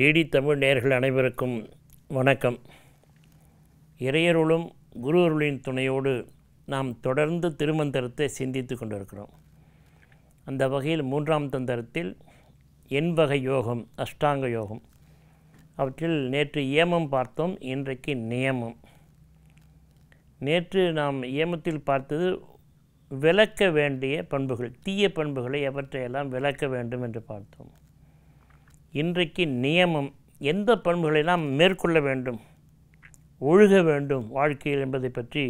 DD Tamil நேர்கள் அனைவருக்கும் வணக்கம் இறையருளும் குரு அருளின் துணையோடு நாம் தொடர்ந்து திருமந்திரத்தை சிந்தித்து கொண்டிருக்கிறோம் அந்த வகையில் மூன்றாம் தந்திரத்தில் எண்பகை யோகம் அஷ்டாங்க யோகம் அவற்றில் நேற்று ஏமம் பார்த்தோம் இன்றைக்கு நியமம் நேற்று நாம் ஏமத்தில் பார்த்தது விளக்க வேண்டிய பண்புகள் தீய பண்புகளை எவற்றையெல்லாம் விளக்க வேண்டும் என்று பார்த்தோம் இன்றைக்கு நியமம் எந்த பண்புகளை நாம் மேற்கொள்ள வேண்டும் ஒழுக வேண்டும் வாழ்க்கையில் என்பதை பற்றி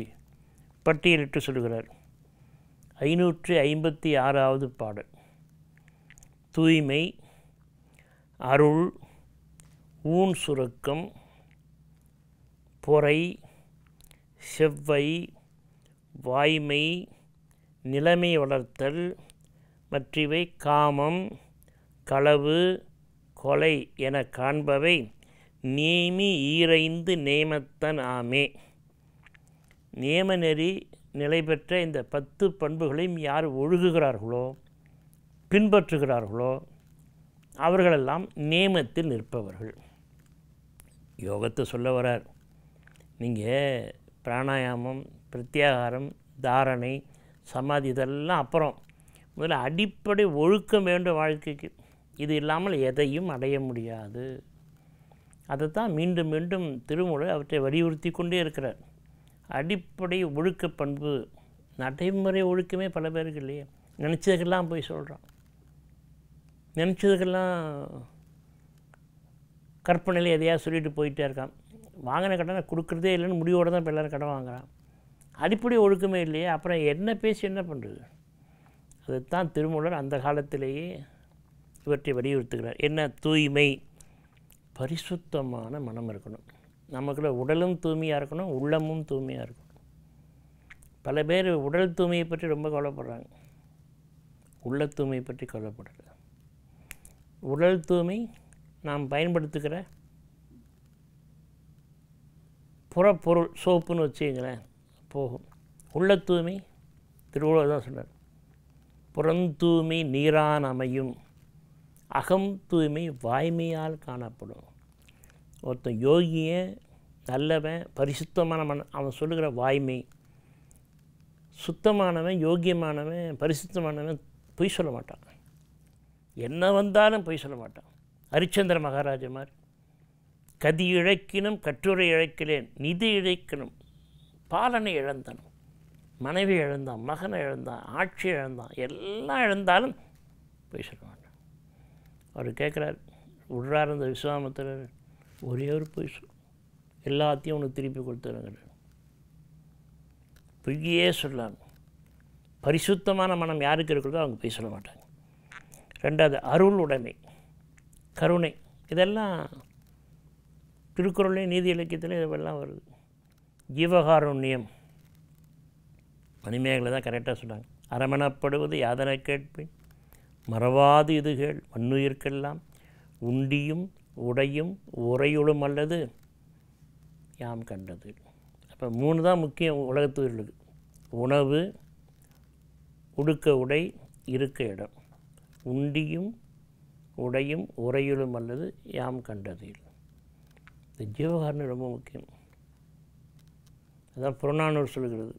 பட்டியலிட்டு சொல்கிறார் ஐநூற்றி ஐம்பத்தி ஆறாவது பாடல் தூய்மை அருள் ஊன் சுரக்கம் பொறை செவ்வை வாய்மை நிலைமை வளர்த்தல் மற்றவை காமம் களவு கொலை என காண்பவை நீமி ஈரைந்து நேமத்தன் ஆமே நியமநெறி நிலை பெற்ற இந்த பத்து பண்புகளையும் யார் ஒழுகுகிறார்களோ பின்பற்றுகிறார்களோ அவர்களெல்லாம் நேமத்தில் நிற்பவர்கள் யோகத்தை சொல்ல வரார் நீங்கள் பிராணாயாமம் பிரத்யாகாரம் தாரணை சமாதி இதெல்லாம் அப்புறம் முதல்ல அடிப்படை ஒழுக்கம் வேண்டும் வாழ்க்கைக்கு இது இல்லாமல் எதையும் அடைய முடியாது அதைத்தான் மீண்டும் மீண்டும் திருமுறை அவற்றை வலியுறுத்தி கொண்டே இருக்கிறார் அடிப்படை ஒழுக்க பண்பு நடைமுறை ஒழுக்கமே பல பேருக்கு இல்லையே நினச்சதுக்கெல்லாம் போய் சொல்கிறான் நினச்சதுக்கெல்லாம் கற்பனையில் எதையா சொல்லிட்டு போயிட்டே இருக்கான் வாங்கின கடனை கொடுக்குறதே இல்லைன்னு முடிவோட தான் இப்போ எல்லோரும் கடன் வாங்குகிறான் அடிப்படை ஒழுக்கமே இல்லையே அப்புறம் என்ன பேசி என்ன பண்ணுறது அதுதான் திருமூலர் அந்த காலத்திலேயே இவற்றை வலியுறுத்துகிறார் என்ன தூய்மை பரிசுத்தமான மனம் இருக்கணும் நமக்குள்ள உடலும் தூய்மையாக இருக்கணும் உள்ளமும் தூய்மையாக இருக்கணும் பல பேர் உடல் தூய்மையை பற்றி ரொம்ப கவலைப்படுறாங்க உள்ள தூய்மையை பற்றி கவலைப்படுறது உடல் தூய்மை நாம் பயன்படுத்துகிற புறப்பொருள் சோப்புன்னு வச்சுங்களேன் போகும் உள்ள தூய்மை திருவள்ளுவர் தான் சொன்னார் புறந்தூய்மை நீரான் அமையும் அகம் தூய்மை வாய்மையால் காணப்படும் ஒருத்தன் யோகியை நல்லவன் பரிசுத்தமான மன அவன் சொல்லுகிற வாய்மை சுத்தமானவன் யோகியமானவன் பரிசுத்தமானவன் பொய் சொல்ல மாட்டான் என்ன வந்தாலும் பொய் சொல்ல மாட்டான் ஹரிச்சந்திர மகாராஜமார் கதி இழைக்கினும் கட்டுரை இழைக்கிறேன் நிதி இழைக்கணும் பாலனை இழந்தனும் மனைவி இழந்தான் மகனை இழந்தான் ஆட்சி இழந்தான் எல்லாம் இழந்தாலும் பொய் சொல்ல மாட்டான் அவர் கேட்குறார் விடுறார் அந்த விஸ்வாமித்திரர் ஒரே ஒரு பொய் எல்லாத்தையும் உனக்கு திருப்பி கொடுத்துருங்கிறார் பொய்யே சொல்லாங்க பரிசுத்தமான மனம் யாருக்கு இருக்கிறதோ அவங்க போய் சொல்ல மாட்டாங்க ரெண்டாவது அருள் உடைமை கருணை இதெல்லாம் திருக்குறளையும் நீதி இலக்கியத்திலையும் இதெல்லாம் வருது ஜீவகாருண்யம் மணிமேகலை தான் கரெக்டாக சொன்னாங்க அரமணப்படுவது யாதனை கேட்பேன் மறவாது இதுகள் மண்ணுயிர்க்கெல்லாம் உண்டியும் உடையும் உரையுளும் அல்லது யாம் கண்டது அப்போ மூணு தான் முக்கியம் உலகத்துயிர்களுக்கு உணவு உடுக்க உடை இருக்க இடம் உண்டியும் உடையும் உரையுளும் அல்லது யாம் கண்டது இந்த ஜீவகாரணம் ரொம்ப முக்கியம் அதான் புறநானூர் சொல்கிறது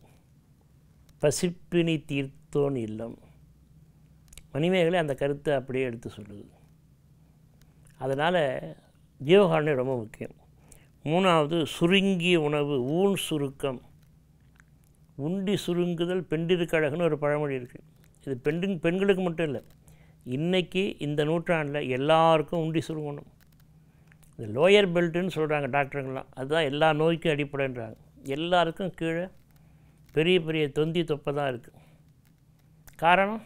பசிப்பினி தீர்த்தோன் இல்லம் மணிமேகலை அந்த கருத்தை அப்படியே எடுத்து சொல்லுது அதனால் ஜீவகாரணி ரொம்ப முக்கியம் மூணாவது சுருங்கிய உணவு ஊன் சுருக்கம் உண்டி சுருங்குதல் பெண்டிருக்கழகுன்னு ஒரு பழமொழி இருக்குது இது பெண்டு பெண்களுக்கு மட்டும் இல்லை இன்றைக்கி இந்த நூற்றாண்டில் எல்லாருக்கும் உண்டி சுருங்கணும் இது லோயர் பெல்ட்டுன்னு சொல்கிறாங்க டாக்டருங்களாம் அதுதான் எல்லா நோய்க்கும் அடிப்படைன்றாங்க எல்லாருக்கும் கீழே பெரிய பெரிய தொந்தி தொப்பை தான் இருக்குது காரணம்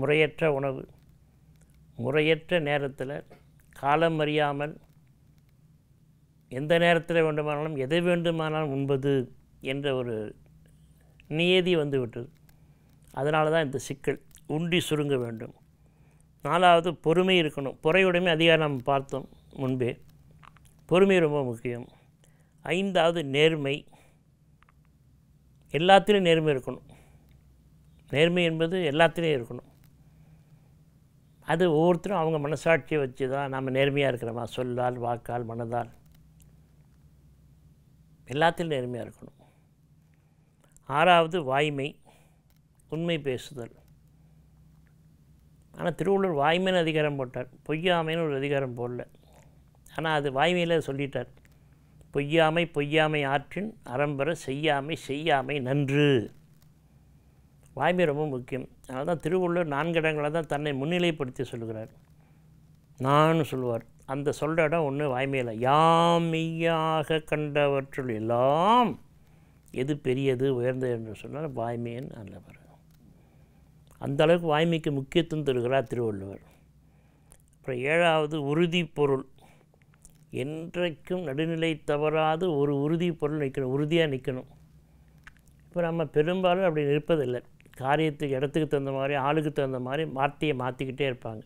முறையற்ற உணவு முறையற்ற நேரத்தில் காலம் அறியாமல் எந்த நேரத்தில் வேண்டுமானாலும் எதை வேண்டுமானாலும் உண்பது என்ற ஒரு நியதி வந்துவிட்டது அதனால தான் இந்த சிக்கல் உண்டி சுருங்க வேண்டும் நாலாவது பொறுமை இருக்கணும் பொறையுடைமை அதிகாரம் நம்ம பார்த்தோம் முன்பே பொறுமை ரொம்ப முக்கியம் ஐந்தாவது நேர்மை எல்லாத்திலையும் நேர்மை இருக்கணும் நேர்மை என்பது எல்லாத்திலையும் இருக்கணும் அது ஒவ்வொருத்தரும் அவங்க மனசாட்சியை வச்சு தான் நாம் நேர்மையாக இருக்கிறோமா சொல்லால் வாக்கால் மனதால் எல்லாத்திலும் நேர்மையாக இருக்கணும் ஆறாவது வாய்மை உண்மை பேசுதல் ஆனால் திருவள்ளுவர் வாய்மைன்னு அதிகாரம் போட்டார் பொய்யாமைன்னு ஒரு அதிகாரம் போடல ஆனால் அது வாய்மையில் சொல்லிட்டார் பொய்யாமை பொய்யாமை ஆற்றின் அறம்பெற செய்யாமை செய்யாமை நன்று வாய்மை ரொம்ப முக்கியம் அதனால தான் திருவள்ளுவர் நான்கு இடங்களில் தான் தன்னை முன்னிலைப்படுத்தி சொல்கிறார் நான் சொல்லுவார் அந்த சொல்கிற இடம் ஒன்று வாய்மையில் யாமையாக கண்டவற்றுள் எல்லாம் எது பெரியது உயர்ந்தது என்று சொன்னால் வாய்மையன் அல்லவர் அந்த அளவுக்கு வாய்மைக்கு முக்கியத்துவம் தருகிறார் திருவள்ளுவர் அப்புறம் ஏழாவது உறுதி பொருள் என்றைக்கும் நடுநிலை தவறாது ஒரு உறுதி பொருள் நிற்கணும் உறுதியாக நிற்கணும் இப்போ நம்ம பெரும்பாலும் அப்படி நிற்பதில்லை காரியத்துக்கு இடத்துக்கு தகுந்த மாதிரி ஆளுக்கு தகுந்த மாதிரி வார்த்தையை மாற்றிக்கிட்டே இருப்பாங்க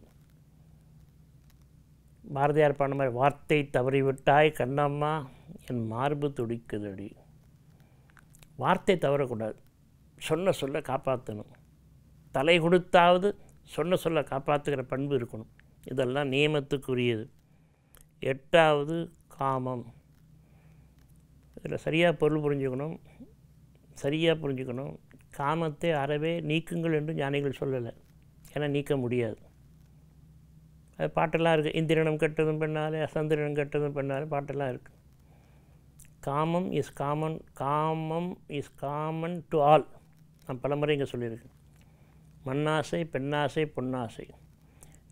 பாரதியார் பண்ண மாதிரி வார்த்தை தவறிவிட்டாய் கண்ணம்மா என் மார்பு துடிக்குதடி வார்த்தை தவறக்கூடாது சொன்ன சொல்ல காப்பாற்றணும் தலை கொடுத்தாவது சொன்ன சொல்ல காப்பாற்றுகிற பண்பு இருக்கணும் இதெல்லாம் நியமத்துக்குரியது எட்டாவது காமம் இதில் சரியாக பொருள் புரிஞ்சுக்கணும் சரியாக புரிஞ்சுக்கணும் காமத்தை அறவே நீக்குங்கள் என்று ஞானிகள் சொல்லலை ஏன்னா நீக்க முடியாது அது பாட்டெல்லாம் இருக்குது இந்திரனம் கெட்டதும் பெண்ணாலே அசந்திரனம் கெட்டதும் பெண்ணாலே பாட்டெல்லாம் இருக்குது காமம் இஸ் காமன் காமம் இஸ் காமன் டு ஆல் நான் பலமுறை இங்கே சொல்லியிருக்கேன் மண்ணாசை பெண்ணாசை பொன்னாசை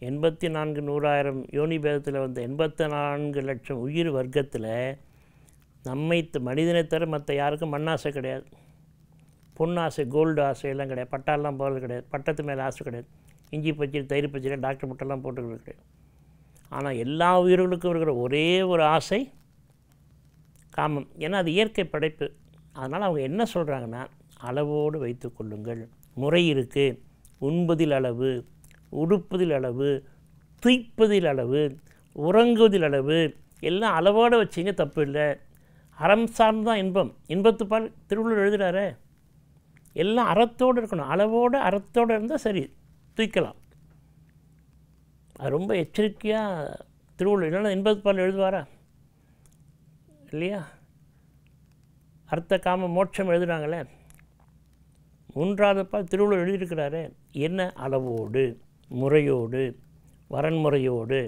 எண்பத்தி நான்கு நூறாயிரம் யோனி பேதத்தில் வந்த எண்பத்தி நான்கு லட்சம் உயிர் வர்க்கத்தில் நம்மை மனிதனை தர மற்ற யாருக்கும் மண்ணாசை கிடையாது பொண்ணு ஆசை கோல்டு ஆசை எல்லாம் கிடையாது பட்டாலாம் போகிறது கிடையாது பட்டத்து மேலே ஆசை கிடையாது இஞ்சி பச்சை தயிர் பச்சை டாக்டர் மட்டெல்லாம் போட்டுக்கிறது கிடையாது ஆனால் எல்லா உயிர்களுக்கும் இருக்கிற ஒரே ஒரு ஆசை காமம் ஏன்னா அது இயற்கை படைப்பு அதனால் அவங்க என்ன சொல்கிறாங்கன்னா அளவோடு வைத்து கொள்ளுங்கள் முறை இருக்குது உண்பதில் அளவு உடுப்பதில் அளவு துய்ப்பதில் அளவு உறங்குவதில் அளவு எல்லாம் அளவோடு வச்சிங்க தப்பு இல்லை அறம் சார்ந்தான் இன்பம் இன்பத்துப்பால் திருவள்ளுவர் எழுதுகிறாரே எல்லாம் அறத்தோடு இருக்கணும் அளவோடு அறத்தோடு இருந்தால் சரி தூக்கலாம் அது ரொம்ப எச்சரிக்கையாக திருவள்ளுவர் இல்லைன்னா எண்பது பால் எழுதுவாரா இல்லையா அர்த்த காம மோட்சம் எழுதுகிறாங்களே மூன்றாவது பால் திருவள்ளுவர் எழுதியிருக்கிறாரு என்ன அளவோடு முறையோடு வரன்முறையோடு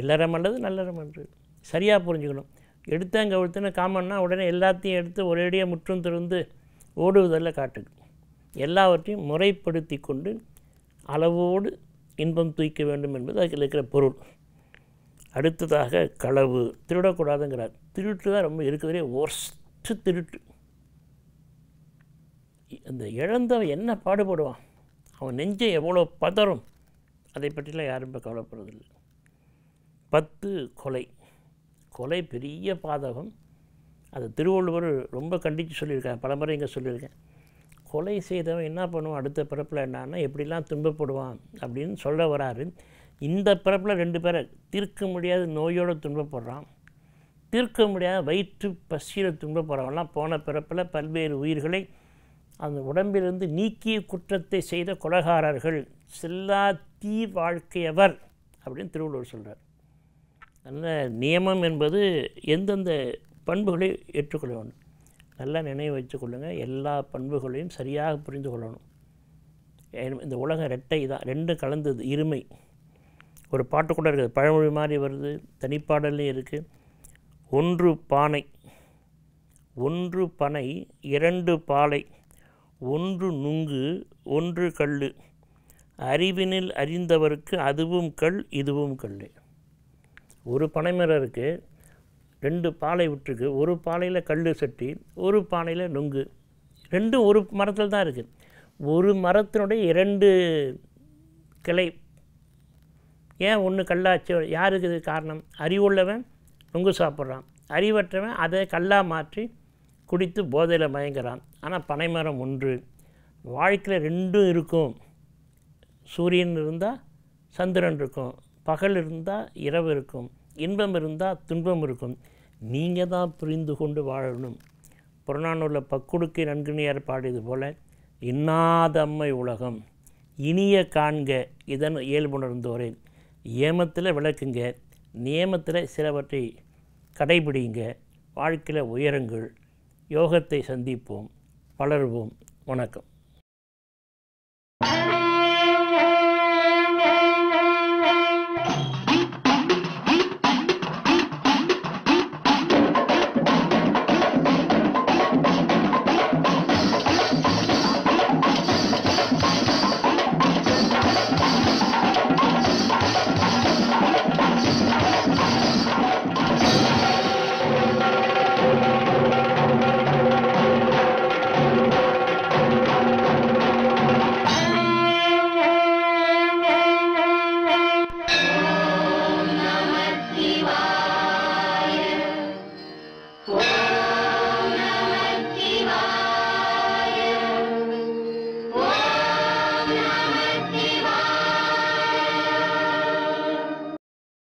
இல்லறம் அல்லது நல்லறம் என்று சரியாக புரிஞ்சுக்கணும் எடுத்தேன் கவுழ்த்துன்னு காமன்னா உடனே எல்லாத்தையும் எடுத்து ஒரேடியாக முற்றும் திறந்து ஓடுவதில் காட்டுக்கு எல்லாவற்றையும் முறைப்படுத்தி கொண்டு அளவோடு இன்பம் தூய்க்க வேண்டும் என்பது அதில் இருக்கிற பொருள் அடுத்ததாக களவு திருடக்கூடாதுங்கிறார் திருட்டு தான் ரொம்ப இருக்கிறதே ஒர்ஸ்ட்டு திருட்டு அந்த இழந்தவன் என்ன பாடுபடுவான் அவன் நெஞ்சை எவ்வளோ பதறும் அதை பற்றிலாம் யாரும் இப்போ கவலைப்படுறதில்லை பத்து கொலை கொலை பெரிய பாதகம் அது திருவள்ளுவர் ரொம்ப கண்டித்து சொல்லியிருக்கேன் முறை இங்கே சொல்லியிருக்கேன் கொலை செய்தவன் என்ன பண்ணுவான் அடுத்த பிறப்பில் என்னான்னா எப்படிலாம் துன்பப்படுவான் அப்படின்னு சொல்ல வராரு இந்த பிறப்பில் ரெண்டு பேரை தீர்க்க முடியாத நோயோடு துன்பப்படுறான் தீர்க்க முடியாத வயிற்று பசியில் துன்பப்படுறவன்லாம் போன பிறப்பில் பல்வேறு உயிர்களை அந்த உடம்பிலிருந்து நீக்கிய குற்றத்தை செய்த கொலகாரர்கள் செல்லா தீ வாழ்க்கையவர் அப்படின்னு திருவள்ளுவர் சொல்கிறார் அதனால் நியமம் என்பது எந்தெந்த பண்புகளை ஏற்றுக்கொள்ள வேண்டும் நல்லா நினைவு வச்சுக்கொள்ளுங்கள் எல்லா பண்புகளையும் சரியாக புரிந்து கொள்ளணும் இந்த உலகம் ரெட்டை தான் ரெண்டு கலந்தது இருமை ஒரு பாட்டு கூட இருக்குது பழமொழி மாதிரி வருது தனிப்பாடல்லையும் இருக்குது ஒன்று பானை ஒன்று பனை இரண்டு பாலை ஒன்று நுங்கு ஒன்று கல் அறிவினில் அறிந்தவருக்கு அதுவும் கல் இதுவும் கல் ஒரு பனைமரம் இருக்குது ரெண்டு பாலை விட்டுருக்கு ஒரு பாலையில் கல் சட்டி ஒரு பாலையில் நுங்கு ரெண்டும் ஒரு மரத்தில் தான் இருக்குது ஒரு மரத்தினுடைய இரண்டு கிளை ஏன் ஒன்று கல்லாச்சு யாருக்கு இது காரணம் அறிவுள்ளவன் நுங்கு சாப்பிட்றான் அறிவற்றவன் அதை கல்லாக மாற்றி குடித்து போதையில் மயங்குறான் ஆனால் பனைமரம் ஒன்று வாழ்க்கையில் ரெண்டும் இருக்கும் சூரியன் இருந்தால் சந்திரன் இருக்கும் பகல் இருந்தால் இரவு இருக்கும் இன்பம் இருந்தால் துன்பம் இருக்கும் நீங்கள் தான் புரிந்து கொண்டு வாழணும் புறநானூரில் பக்குடுக்கை நன்கினியார் பாடியது போல் இன்னாதம்மை உலகம் இனிய காண்க இதன் இயல்புணர்ந்தோரே ஏமத்தில் விளக்குங்க நியமத்தில் சிலவற்றை கடைபிடிங்க வாழ்க்கையில் உயரங்கள் யோகத்தை சந்திப்போம் பலருவோம் வணக்கம்